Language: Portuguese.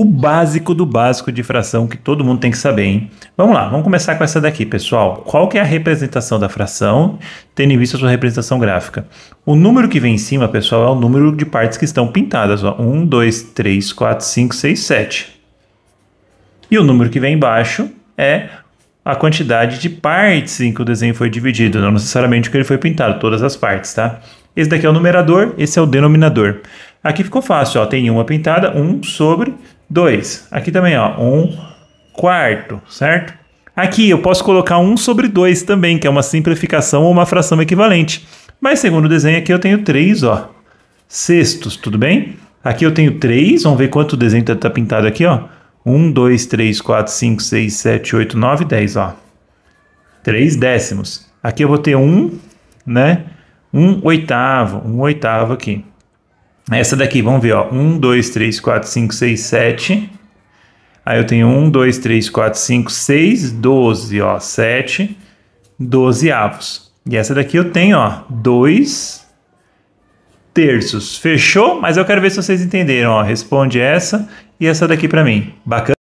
o básico do básico de fração que todo mundo tem que saber, hein? Vamos lá, vamos começar com essa daqui, pessoal. Qual que é a representação da fração, tendo em vista a sua representação gráfica? O número que vem em cima, pessoal, é o número de partes que estão pintadas. Ó. 1, 2, 3, 4, 5, 6, 7. E o número que vem embaixo é a quantidade de partes em que o desenho foi dividido, não necessariamente o que ele foi pintado, todas as partes, tá? Esse daqui é o numerador, esse é o denominador. Aqui ficou fácil, ó, tem uma pintada, 1 um sobre 2. Aqui também, ó, 1 um quarto, certo? Aqui eu posso colocar 1 sobre 2 também, que é uma simplificação ou uma fração equivalente. Mas segundo o desenho aqui eu tenho 3, ó, sextos, tudo bem? Aqui eu tenho 3, vamos ver quanto desenho está tá pintado aqui, ó. 1, 2, 3, 4, 5, 6, 7, 8, 9, 10, ó. 3 décimos. Aqui eu vou ter 1, né? 1 oitavo, 1 oitavo aqui. Essa daqui, vamos ver, ó. 1, 2, 3, 4, 5, 6, 7. Aí eu tenho 1, 2, 3, 4, 5, 6, 12, ó. 7, 12 avos. E essa daqui eu tenho, ó, 2 terços. Fechou? Mas eu quero ver se vocês entenderam, ó. Responde essa e essa daqui para mim. Bacana?